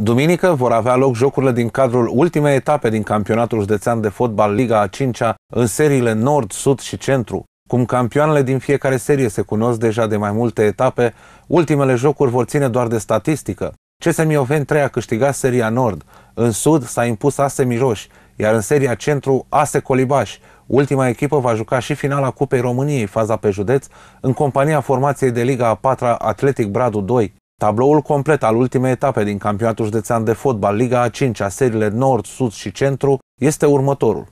Duminică vor avea loc jocurile din cadrul ultimei etape din campionatul județean de fotbal Liga a 5-a în seriile Nord, Sud și Centru. Cum campioanele din fiecare serie se cunosc deja de mai multe etape, ultimele jocuri vor ține doar de statistică. CS Mioveni 3 a câștigat seria Nord, în Sud s-a impus Ase Miroși, iar în seria Centru Ase Colibaș. Ultima echipă va juca și finala Cupei României, faza pe județ, în compania formației de Liga a 4 Atletic Bradu 2. Tabloul complet al ultimei etape din campionatul județean de fotbal, Liga A5, a seriile Nord, Sud și Centru, este următorul.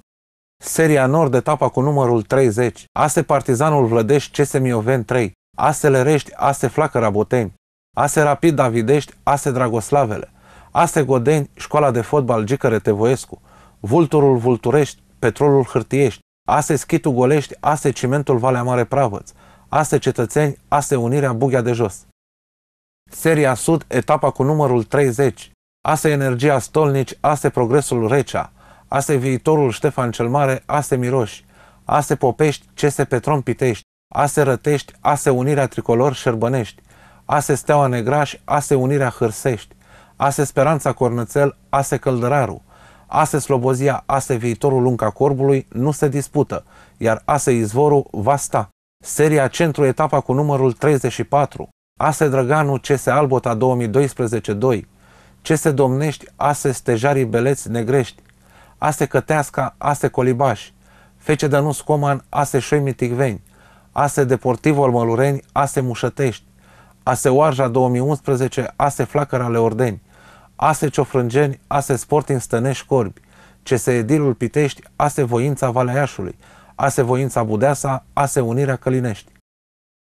Seria Nord, etapa cu numărul 30, ASE Partizanul Vlădești, CS Mioven 3, ASE Lerești, ASE Flacăra Boteni, ASE Rapid Davidești, ASE Dragoslavele, ASE Godeni, Școala de Fotbal Gicăre Tevoescu, Vulturul Vulturești, Petrolul Hârtiești, ASE Schitu Golești, ASE Cimentul Valea Mare Pravăț, ASE Cetățeni, ASE Unirea Bugia de Jos. Seria Sud, etapa cu numărul 30. Asta e energia stolnici, asta e progresul Recea, asta e viitorul Ștefan cel Mare, asta e Miroși, asta e Popești, se Petron Pitești, asta e Rătești, asta e Unirea Tricolor Șerbănești, asta e Steaua Negraș, asta e Unirea Hârsești, asta e Speranța Cornățel, asta e Căldăraru, asta e Slobozia, asta e viitorul Lunca Corbului, nu se dispută, iar asta e Izvorul, va sta. Seria Centru, etapa cu numărul 34. Ase Drăganu, CS Albota 2012-2, se Domnești, Ase Stejarii Beleți Negrești, Ase Căteasca, Ase Colibaș, Fece Dănus Coman, Ase tigveni, Ase Deportivul Mălureni, Ase Mușătești, Ase Oarja 2011, Ase Flacăra Leordeni, Ase Ciofrângeni, Ase Sporting Stănești Corbi, se Edilul Pitești, Ase Voința valeașului, Ase Voința Budeasa, Ase Unirea Călinești.